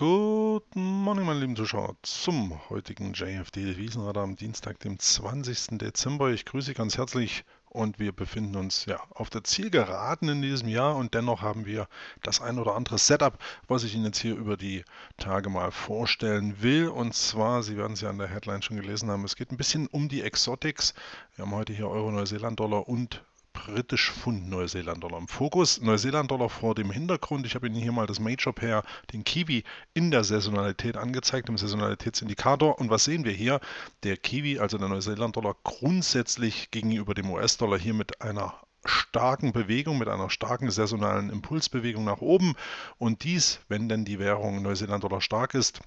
Guten Morgen, meine lieben Zuschauer, zum heutigen JFD Wiesenradar am Dienstag, dem 20. Dezember. Ich grüße Sie ganz herzlich und wir befinden uns ja auf der Zielgeraden in diesem Jahr und dennoch haben wir das ein oder andere Setup, was ich Ihnen jetzt hier über die Tage mal vorstellen will. Und zwar, Sie werden es ja an der Headline schon gelesen haben, es geht ein bisschen um die Exotics. Wir haben heute hier Euro Neuseeland Dollar und britisch Pfund Neuseeland-Dollar im Fokus. Neuseeland-Dollar vor dem Hintergrund. Ich habe Ihnen hier mal das Major Pair, den Kiwi, in der Saisonalität angezeigt, im Saisonalitätsindikator. Und was sehen wir hier? Der Kiwi, also der Neuseeland-Dollar, grundsätzlich gegenüber dem US-Dollar hier mit einer starken Bewegung, mit einer starken saisonalen Impulsbewegung nach oben. Und dies, wenn denn die Währung Neuseeland-Dollar stark ist,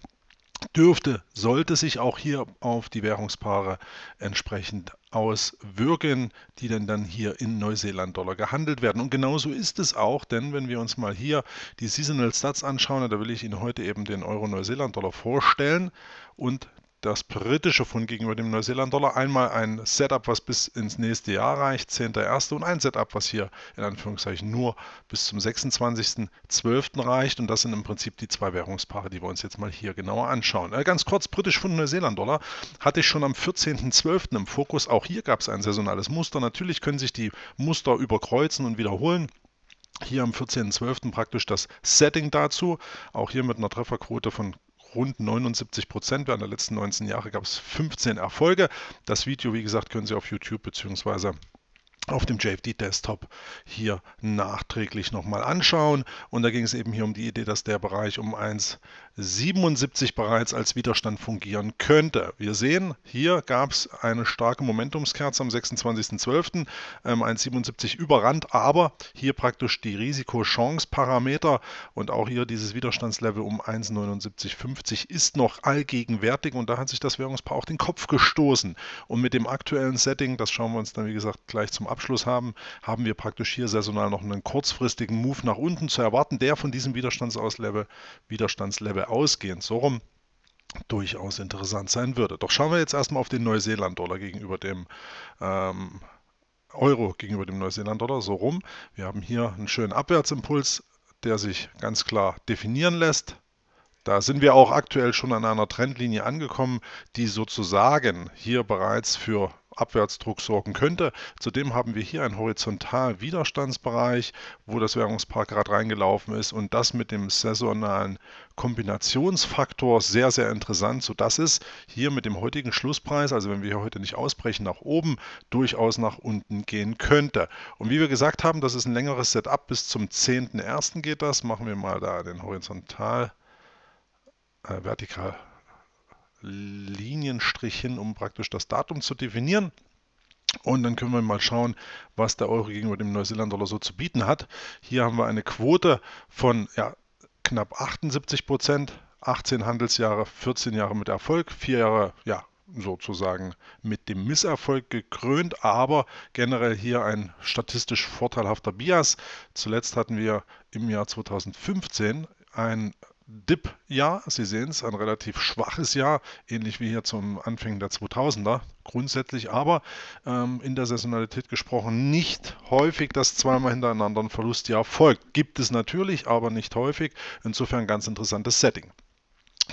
dürfte, sollte sich auch hier auf die Währungspaare entsprechend auswirken, die denn dann hier in Neuseeland-Dollar gehandelt werden. Und genauso ist es auch, denn wenn wir uns mal hier die Seasonal Stats anschauen, da will ich Ihnen heute eben den Euro-Neuseeland-Dollar vorstellen und das britische Pfund gegenüber dem Neuseeland-Dollar. Einmal ein Setup, was bis ins nächste Jahr reicht, 10.1. und ein Setup, was hier in Anführungszeichen nur bis zum 26.12. reicht. Und das sind im Prinzip die zwei Währungspaare, die wir uns jetzt mal hier genauer anschauen. Äh, ganz kurz, britisch Pfund Neuseeland-Dollar hatte ich schon am 14.12. im Fokus. Auch hier gab es ein saisonales Muster. Natürlich können sich die Muster überkreuzen und wiederholen. Hier am 14.12. praktisch das Setting dazu. Auch hier mit einer Trefferquote von rund 79 Prozent. Während der letzten 19 Jahre gab es 15 Erfolge. Das Video, wie gesagt, können Sie auf YouTube bzw auf dem JFD Desktop hier nachträglich nochmal anschauen. Und da ging es eben hier um die Idee, dass der Bereich um 1,77 bereits als Widerstand fungieren könnte. Wir sehen, hier gab es eine starke Momentumskerze am 26.12. Ähm, 1,77 überrannt, aber hier praktisch die risikochance parameter und auch hier dieses Widerstandslevel um 1,7950 ist noch allgegenwärtig und da hat sich das Währungspaar auch den Kopf gestoßen. Und mit dem aktuellen Setting, das schauen wir uns dann wie gesagt gleich zum Jahresabschluss haben, haben wir praktisch hier saisonal noch einen kurzfristigen Move nach unten zu erwarten, der von diesem Widerstandslevel Widerstandslevel ausgehend so rum durchaus interessant sein würde. Doch schauen wir jetzt erstmal auf den Neuseeland-Dollar gegenüber dem ähm, Euro gegenüber dem Neuseeland-Dollar so rum. Wir haben hier einen schönen Abwärtsimpuls, der sich ganz klar definieren lässt. Da sind wir auch aktuell schon an einer Trendlinie angekommen, die sozusagen hier bereits für Abwärtsdruck sorgen könnte. Zudem haben wir hier einen horizontalen Widerstandsbereich, wo das Währungspaar gerade reingelaufen ist und das mit dem saisonalen Kombinationsfaktor sehr, sehr interessant, sodass es hier mit dem heutigen Schlusspreis, also wenn wir hier heute nicht ausbrechen, nach oben durchaus nach unten gehen könnte. Und wie wir gesagt haben, das ist ein längeres Setup, bis zum 10.01. geht das. Machen wir mal da den horizontal, äh, vertikal Linienstrich hin, um praktisch das Datum zu definieren. Und dann können wir mal schauen, was der Euro gegenüber dem Neuseeland-Dollar so zu bieten hat. Hier haben wir eine Quote von ja, knapp 78 Prozent, 18 Handelsjahre, 14 Jahre mit Erfolg, 4 Jahre ja, sozusagen mit dem Misserfolg gekrönt, aber generell hier ein statistisch vorteilhafter Bias. Zuletzt hatten wir im Jahr 2015 ein Dip-Jahr. Sie sehen es, ein relativ schwaches Jahr, ähnlich wie hier zum Anfang der 2000er. Grundsätzlich aber ähm, in der Saisonalität gesprochen nicht häufig, dass zweimal hintereinander ein Verlustjahr folgt. Gibt es natürlich, aber nicht häufig. Insofern ganz interessantes Setting.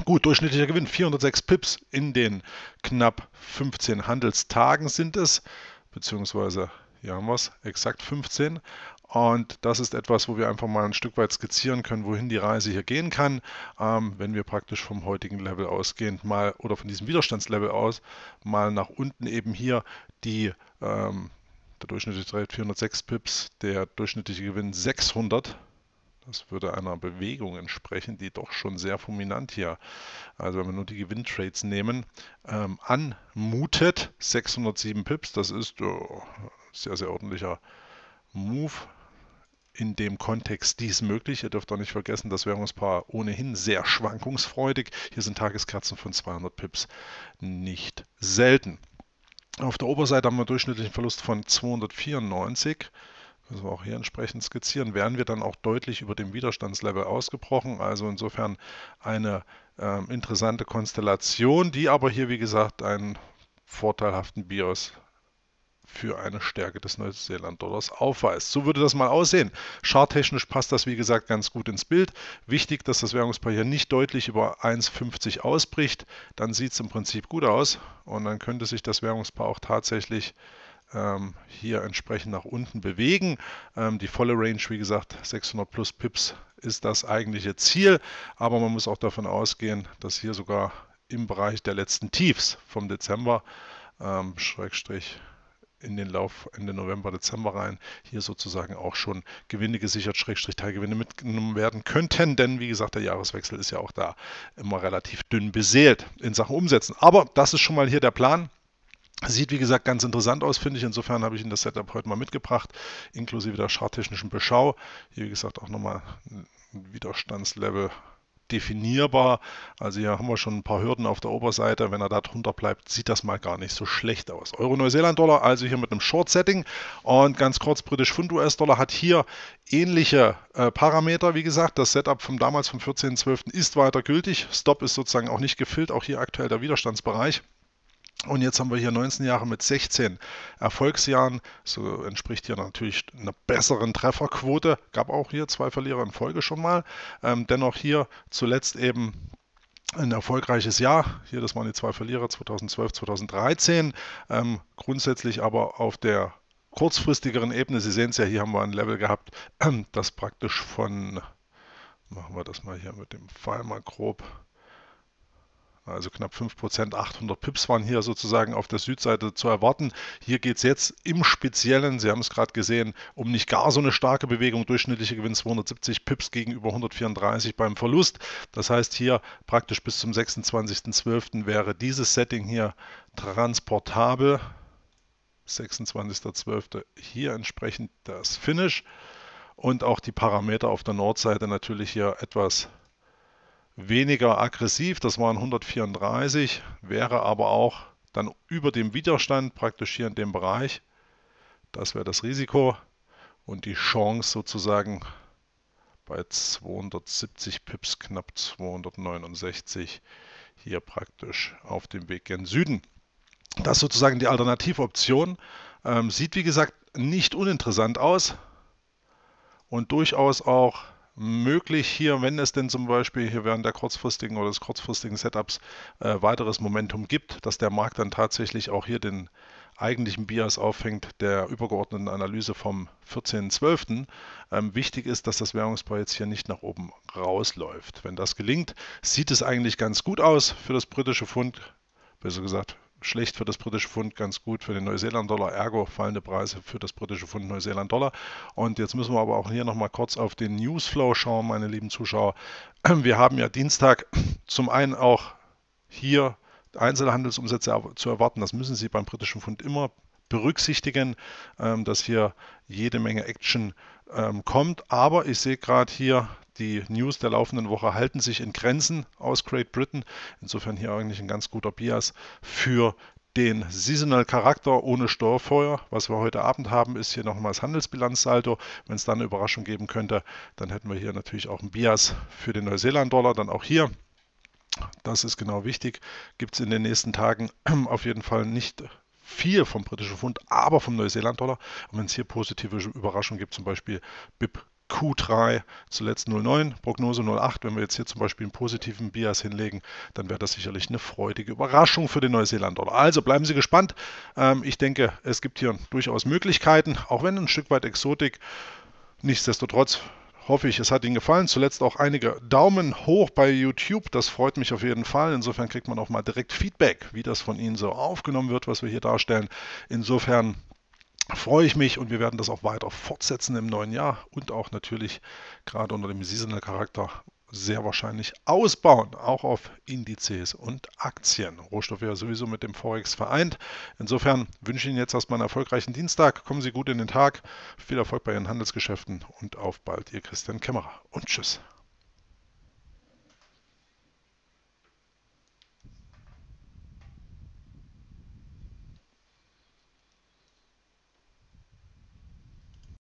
Gut, durchschnittlicher Gewinn 406 Pips in den knapp 15 Handelstagen sind es, beziehungsweise, hier haben wir es, exakt 15. Und das ist etwas, wo wir einfach mal ein Stück weit skizzieren können, wohin die Reise hier gehen kann, ähm, wenn wir praktisch vom heutigen Level ausgehend mal oder von diesem Widerstandslevel aus mal nach unten eben hier die ähm, der durchschnittliche Trade 406 Pips, der durchschnittliche Gewinn 600. Das würde einer Bewegung entsprechen, die doch schon sehr fulminant hier, also wenn wir nur die Gewinntrades nehmen, ähm, anmutet. 607 Pips, das ist oh, sehr, sehr ordentlicher Move in dem Kontext dies möglich. Ihr dürft auch nicht vergessen, das Währungspaar ohnehin sehr schwankungsfreudig. Hier sind Tageskerzen von 200 Pips nicht selten. Auf der Oberseite haben wir einen durchschnittlichen Verlust von 294. Müssen wir auch hier entsprechend skizzieren. Wären wir dann auch deutlich über dem Widerstandslevel ausgebrochen. Also insofern eine äh, interessante Konstellation, die aber hier, wie gesagt, einen vorteilhaften BIOS für eine Stärke des Neuseeland-Dollars aufweist. So würde das mal aussehen. Charttechnisch passt das, wie gesagt, ganz gut ins Bild. Wichtig, dass das Währungspaar hier nicht deutlich über 1,50 ausbricht. Dann sieht es im Prinzip gut aus und dann könnte sich das Währungspaar auch tatsächlich ähm, hier entsprechend nach unten bewegen. Ähm, die volle Range, wie gesagt, 600 plus Pips ist das eigentliche Ziel, aber man muss auch davon ausgehen, dass hier sogar im Bereich der letzten Tiefs vom Dezember ähm, Schrägstrich in den Lauf Ende November, Dezember rein, hier sozusagen auch schon Gewinne gesichert, Schrägstrich Teilgewinne mitgenommen werden könnten, denn wie gesagt, der Jahreswechsel ist ja auch da immer relativ dünn beseelt in Sachen Umsetzen. Aber das ist schon mal hier der Plan. Sieht, wie gesagt, ganz interessant aus, finde ich. Insofern habe ich Ihnen das Setup heute mal mitgebracht, inklusive der charttechnischen Beschau. Hier, wie gesagt, auch nochmal ein Widerstandslevel definierbar. Also hier haben wir schon ein paar Hürden auf der Oberseite. Wenn er da drunter bleibt, sieht das mal gar nicht so schlecht aus. Euro-Neuseeland-Dollar also hier mit einem Short-Setting und ganz kurz britisch-Pfund-US-Dollar hat hier ähnliche äh, Parameter. Wie gesagt, das Setup vom damals vom 14.12. ist weiter gültig. Stop ist sozusagen auch nicht gefüllt, auch hier aktuell der Widerstandsbereich. Und jetzt haben wir hier 19 Jahre mit 16 Erfolgsjahren. So entspricht hier natürlich einer besseren Trefferquote. Gab auch hier zwei Verlierer in Folge schon mal. Ähm, dennoch hier zuletzt eben ein erfolgreiches Jahr. Hier, das waren die zwei Verlierer 2012, 2013. Ähm, grundsätzlich aber auf der kurzfristigeren Ebene. Sie sehen es ja, hier haben wir ein Level gehabt, das praktisch von, machen wir das mal hier mit dem Pfeil mal grob, also knapp 5%, 800 Pips waren hier sozusagen auf der Südseite zu erwarten. Hier geht es jetzt im Speziellen, Sie haben es gerade gesehen, um nicht gar so eine starke Bewegung. Durchschnittliche Gewinn 270 Pips gegenüber 134 beim Verlust. Das heißt hier praktisch bis zum 26.12. wäre dieses Setting hier transportabel. 26.12. hier entsprechend das Finish. Und auch die Parameter auf der Nordseite natürlich hier etwas weniger aggressiv, das waren 134, wäre aber auch dann über dem Widerstand praktisch hier in dem Bereich. Das wäre das Risiko und die Chance sozusagen bei 270 Pips, knapp 269 hier praktisch auf dem Weg gen Süden. Das ist sozusagen die Alternativoption. Ähm, sieht wie gesagt nicht uninteressant aus und durchaus auch möglich hier, wenn es denn zum Beispiel hier während der kurzfristigen oder des kurzfristigen Setups äh, weiteres Momentum gibt, dass der Markt dann tatsächlich auch hier den eigentlichen Bias auffängt der übergeordneten Analyse vom 14.12. Ähm, wichtig ist, dass das Währungspaar jetzt hier nicht nach oben rausläuft. Wenn das gelingt, sieht es eigentlich ganz gut aus für das britische Pfund. Besser gesagt, schlecht für das britische Pfund, ganz gut für den Neuseeland-Dollar, ergo fallende Preise für das britische Pfund Neuseeland-Dollar. Und jetzt müssen wir aber auch hier nochmal kurz auf den Newsflow schauen, meine lieben Zuschauer. Wir haben ja Dienstag zum einen auch hier Einzelhandelsumsätze zu erwarten. Das müssen Sie beim britischen Pfund immer berücksichtigen, ähm, dass hier jede Menge Action ähm, kommt. Aber ich sehe gerade hier, die News der laufenden Woche halten sich in Grenzen aus Great Britain. Insofern hier eigentlich ein ganz guter Bias für den Seasonal Charakter ohne Storfeuer. Was wir heute Abend haben, ist hier nochmals Handelsbilanzsalto. Wenn es da eine Überraschung geben könnte, dann hätten wir hier natürlich auch einen Bias für den Neuseeland-Dollar, dann auch hier. Das ist genau wichtig. Gibt es in den nächsten Tagen auf jeden Fall nicht viel vom britischen Pfund, aber vom Neuseeland-Dollar. Und wenn es hier positive Überraschungen gibt, zum Beispiel BIP Q3 zuletzt 09, Prognose 08. Wenn wir jetzt hier zum Beispiel einen positiven Bias hinlegen, dann wäre das sicherlich eine freudige Überraschung für den Neuseeland-Dollar. Also bleiben Sie gespannt. Ähm, ich denke, es gibt hier durchaus Möglichkeiten, auch wenn ein Stück weit Exotik. Nichtsdestotrotz hoffe ich, es hat Ihnen gefallen. Zuletzt auch einige Daumen hoch bei YouTube. Das freut mich auf jeden Fall. Insofern kriegt man auch mal direkt Feedback, wie das von Ihnen so aufgenommen wird, was wir hier darstellen. Insofern freue ich mich und wir werden das auch weiter fortsetzen im neuen Jahr und auch natürlich gerade unter dem Seasonal-Charakter sehr wahrscheinlich ausbauen, auch auf Indizes und Aktien. Rohstoffe ja sowieso mit dem Forex vereint. Insofern wünsche ich Ihnen jetzt erstmal einen erfolgreichen Dienstag. Kommen Sie gut in den Tag. Viel Erfolg bei Ihren Handelsgeschäften und auf bald, Ihr Christian Kämmerer. Und tschüss.